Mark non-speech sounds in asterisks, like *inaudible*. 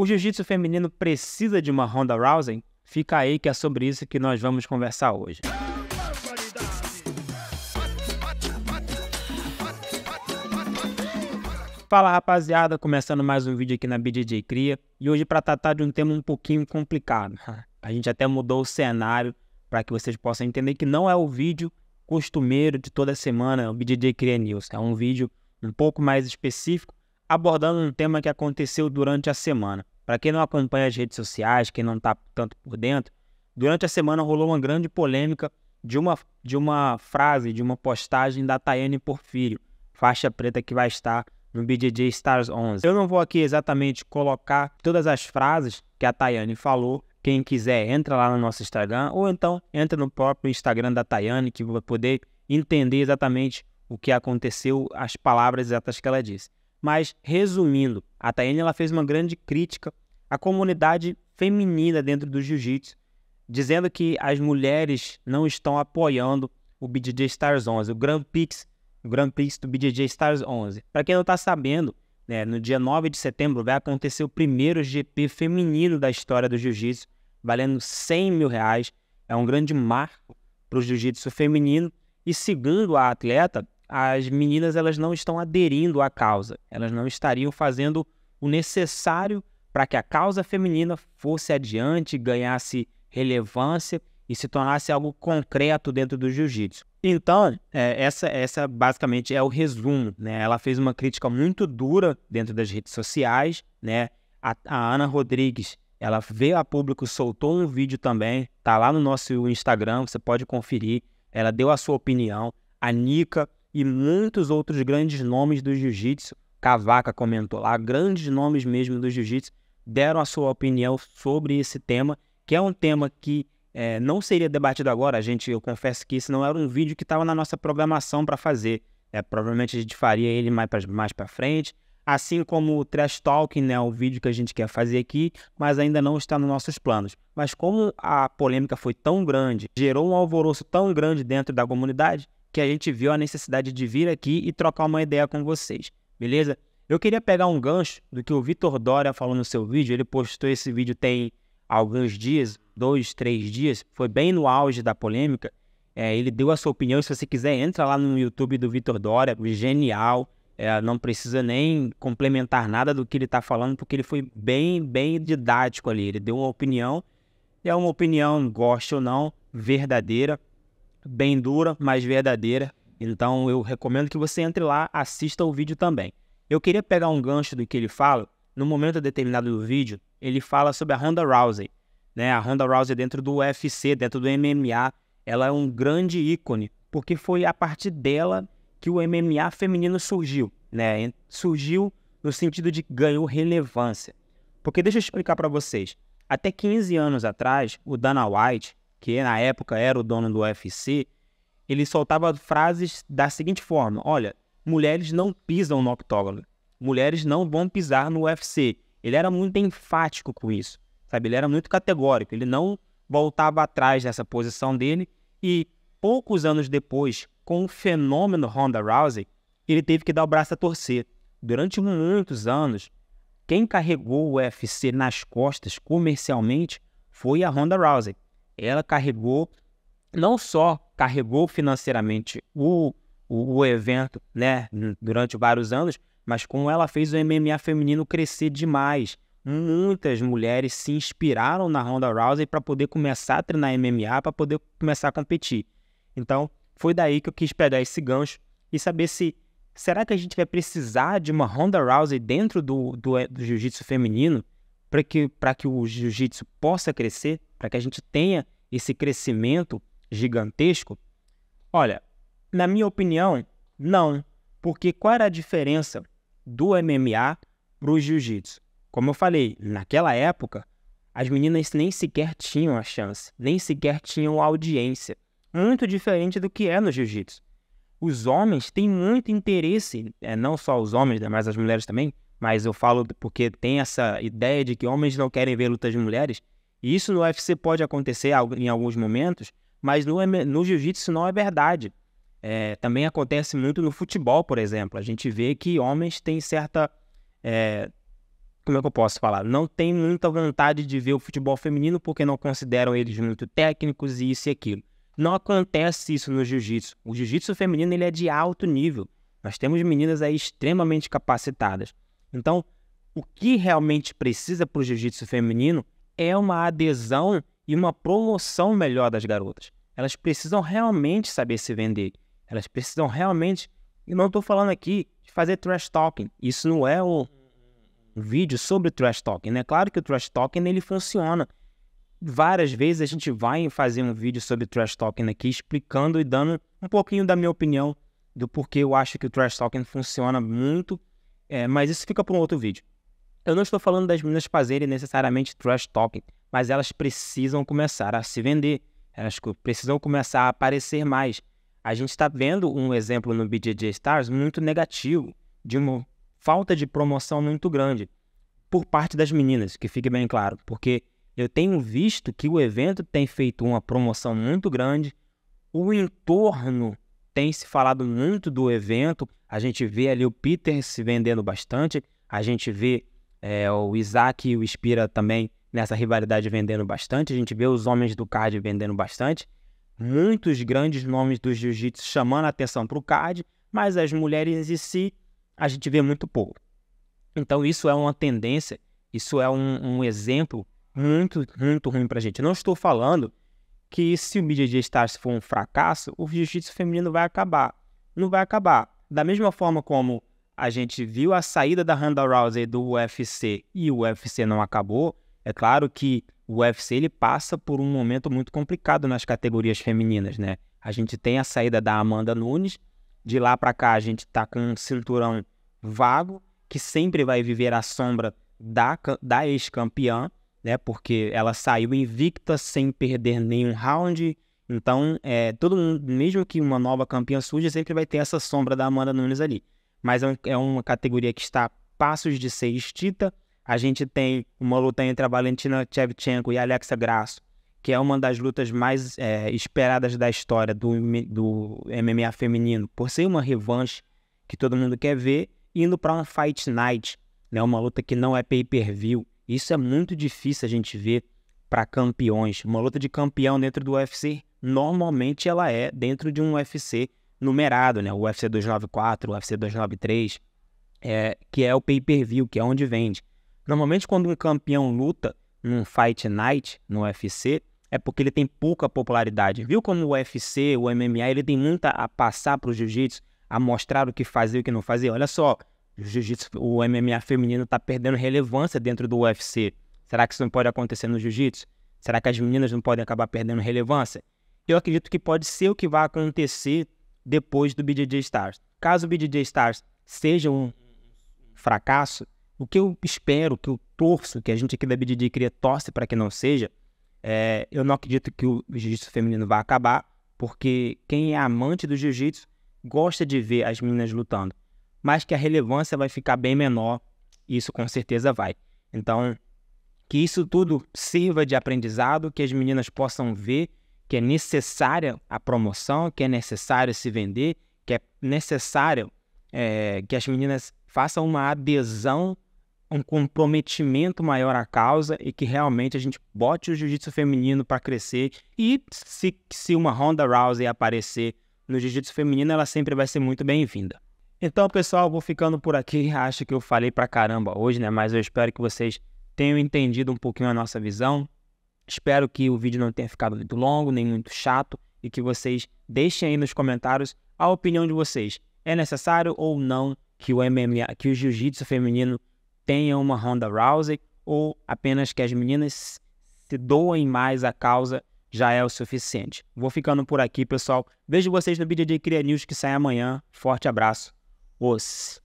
O jiu-jitsu feminino precisa de uma Ronda Rousey? Fica aí que é sobre isso que nós vamos conversar hoje. Fala rapaziada, começando mais um vídeo aqui na BJJ Cria e hoje para tratar de um tema um pouquinho complicado. *laughs* A gente até mudou o cenário para que vocês possam entender que não é o vídeo costumeiro de toda semana, o BJJ Cria News. É um vídeo um pouco mais específico abordando um tema que aconteceu durante a semana. Para quem não acompanha as redes sociais, quem não está tanto por dentro, durante a semana rolou uma grande polêmica de uma, de uma frase, de uma postagem da Tayane Porfírio, faixa preta que vai estar no BJJ Stars 11. Eu não vou aqui exatamente colocar todas as frases que a Tayane falou. Quem quiser, entra lá no nosso Instagram ou então entra no próprio Instagram da Tayane que vai poder entender exatamente o que aconteceu, as palavras exatas que ela disse. Mas resumindo, a Tayane ela fez uma grande crítica à comunidade feminina dentro do jiu-jitsu, dizendo que as mulheres não estão apoiando o BJJ Stars 11, o Grand Prix, o Grand Prix do BJJ Stars 11. Para quem não está sabendo, né, no dia 9 de setembro vai acontecer o primeiro GP feminino da história do jiu-jitsu, valendo 100 mil reais. É um grande marco para o jiu-jitsu feminino. E segundo a atleta, as meninas elas não estão aderindo à causa, elas não estariam fazendo o necessário para que a causa feminina fosse adiante, ganhasse relevância e se tornasse algo concreto dentro do jiu-jitsu. Então, é, essa, essa basicamente é o resumo. Né? Ela fez uma crítica muito dura dentro das redes sociais. Né? A, a Ana Rodrigues, ela veio a público, soltou um vídeo também, tá lá no nosso Instagram, você pode conferir. Ela deu a sua opinião. A Nika e muitos outros grandes nomes do jiu-jitsu. Cavaca comentou lá, grandes nomes mesmo do jiu-jitsu deram a sua opinião sobre esse tema, que é um tema que é, não seria debatido agora. A gente, eu confesso que esse não era um vídeo que estava na nossa programação para fazer. É, provavelmente a gente faria ele mais para mais frente. Assim como o Trash Talking, né, o vídeo que a gente quer fazer aqui, mas ainda não está nos nossos planos. Mas como a polêmica foi tão grande, gerou um alvoroço tão grande dentro da comunidade, que a gente viu a necessidade de vir aqui e trocar uma ideia com vocês, beleza? Eu queria pegar um gancho do que o Vitor Dória falou no seu vídeo. Ele postou esse vídeo tem alguns dias, dois, três dias. Foi bem no auge da polêmica. É, ele deu a sua opinião. Se você quiser, entra lá no YouTube do Vitor Dória. Genial. É, não precisa nem complementar nada do que ele está falando, porque ele foi bem, bem didático ali. Ele deu uma opinião. É uma opinião, goste ou não, verdadeira bem dura, mas verdadeira. Então eu recomendo que você entre lá, assista o vídeo também. Eu queria pegar um gancho do que ele fala. No momento determinado do vídeo, ele fala sobre a Ronda Rousey. Né? A Ronda Rousey dentro do UFC, dentro do MMA, ela é um grande ícone, porque foi a partir dela que o MMA feminino surgiu. Né? Surgiu no sentido de ganhou relevância. Porque deixa eu explicar para vocês. Até 15 anos atrás, o Dana White, que na época era o dono do UFC, ele soltava frases da seguinte forma: Olha, mulheres não pisam no octógono, mulheres não vão pisar no UFC. Ele era muito enfático com isso, sabe? Ele era muito categórico, ele não voltava atrás dessa posição dele e poucos anos depois, com o fenômeno Ronda Rousey, ele teve que dar o braço a torcer. Durante muitos anos, quem carregou o UFC nas costas comercialmente foi a Ronda Rousey ela carregou, não só carregou financeiramente o, o, o evento né, durante vários anos, mas como ela fez o MMA feminino crescer demais. Muitas mulheres se inspiraram na Ronda Rousey para poder começar a treinar MMA, para poder começar a competir. Então, foi daí que eu quis pegar esse gancho e saber se será que a gente vai precisar de uma Ronda Rousey dentro do, do, do jiu-jitsu feminino? para que, que o jiu-jitsu possa crescer, para que a gente tenha esse crescimento gigantesco? Olha, na minha opinião, não. Porque qual era a diferença do MMA para o jiu-jitsu? Como eu falei, naquela época, as meninas nem sequer tinham a chance, nem sequer tinham audiência. Muito diferente do que é no jiu-jitsu. Os homens têm muito interesse, é, não só os homens, né, mas as mulheres também, mas eu falo porque tem essa ideia de que homens não querem ver lutas de mulheres. E isso no UFC pode acontecer em alguns momentos, mas no, no jiu-jitsu não é verdade. É, também acontece muito no futebol, por exemplo. A gente vê que homens têm certa. É, como é que eu posso falar? Não tem muita vontade de ver o futebol feminino porque não consideram eles muito técnicos e isso e aquilo. Não acontece isso no jiu-jitsu. O jiu-jitsu feminino ele é de alto nível. Nós temos meninas aí extremamente capacitadas. Então, o que realmente precisa para o jiu-jitsu feminino é uma adesão e uma promoção melhor das garotas. Elas precisam realmente saber se vender. Elas precisam realmente. E não estou falando aqui de fazer trash talking. Isso não é o vídeo sobre trash talking. É né? claro que o trash talking ele funciona. Várias vezes a gente vai fazer um vídeo sobre trash talking aqui, explicando e dando um pouquinho da minha opinião do porquê eu acho que o trash talking funciona muito é, mas isso fica para um outro vídeo. Eu não estou falando das meninas fazerem necessariamente trash talking, mas elas precisam começar a se vender, elas precisam começar a aparecer mais. A gente está vendo um exemplo no BJJ Stars muito negativo, de uma falta de promoção muito grande, por parte das meninas, que fique bem claro, porque eu tenho visto que o evento tem feito uma promoção muito grande, o entorno tem se falado muito do evento. A gente vê ali o Peter se vendendo bastante. A gente vê é, o Isaac e o Spira também nessa rivalidade vendendo bastante. A gente vê os homens do card vendendo bastante. Muitos grandes nomes do jiu-jitsu chamando a atenção para o card, mas as mulheres em si a gente vê muito pouco. Então isso é uma tendência, isso é um, um exemplo muito, muito ruim para a gente. não estou falando que se o mídia de estágio for um fracasso, o jiu-jitsu feminino vai acabar. Não vai acabar. Da mesma forma como a gente viu a saída da Ronda Rousey do UFC e o UFC não acabou, é claro que o UFC ele passa por um momento muito complicado nas categorias femininas, né? A gente tem a saída da Amanda Nunes, de lá para cá a gente tá com um cinturão vago que sempre vai viver a sombra da, da ex-campeã né? Porque ela saiu invicta sem perder nenhum round. Então, é, todo mundo, mesmo que uma nova campeã surja, sempre vai ter essa sombra da Amanda Nunes ali. Mas é, um, é uma categoria que está a passos de ser extinta. A gente tem uma luta entre a Valentina Shevchenko e a Alexa Grasso, que é uma das lutas mais é, esperadas da história do, do MMA feminino, por ser uma revanche que todo mundo quer ver, indo para um Fight Night, né? uma luta que não é pay-per-view. Isso é muito difícil a gente ver para campeões. Uma luta de campeão dentro do UFC, normalmente ela é dentro de um UFC numerado, né? O UFC 294, o UFC 293, é, que é o pay-per-view, que é onde vende. Normalmente quando um campeão luta num fight night no UFC, é porque ele tem pouca popularidade. Viu como o UFC, o MMA, ele tem muita a passar para o jiu-jitsu, a mostrar o que fazer e o que não fazer? Olha só, o jiu-jitsu, o MMA feminino está perdendo relevância dentro do UFC. Será que isso não pode acontecer no jiu-jitsu? Será que as meninas não podem acabar perdendo relevância? Eu acredito que pode ser o que vai acontecer depois do BJJ Stars. Caso o BJJ Stars seja um fracasso, o que eu espero, que eu torço, que a gente aqui da BJJ cria torce para que não seja, é, eu não acredito que o jiu-jitsu feminino vai acabar, porque quem é amante do jiu-jitsu gosta de ver as meninas lutando mas que a relevância vai ficar bem menor. Isso com certeza vai. Então, que isso tudo sirva de aprendizado, que as meninas possam ver que é necessária a promoção, que é necessário se vender, que é necessário é, que as meninas façam uma adesão, um comprometimento maior à causa e que realmente a gente bote o jiu-jitsu feminino para crescer. E se, se uma Honda Rousey aparecer no jiu-jitsu feminino, ela sempre vai ser muito bem-vinda. Então, pessoal, vou ficando por aqui. Acho que eu falei pra caramba hoje, né? Mas eu espero que vocês tenham entendido um pouquinho a nossa visão. Espero que o vídeo não tenha ficado muito longo, nem muito chato, e que vocês deixem aí nos comentários a opinião de vocês. É necessário ou não que o MMA, que o jiu-jitsu feminino tenha uma Honda Rousey ou apenas que as meninas se doem mais à causa já é o suficiente. Vou ficando por aqui, pessoal. Vejo vocês no vídeo de Cria News que sai amanhã. Forte abraço os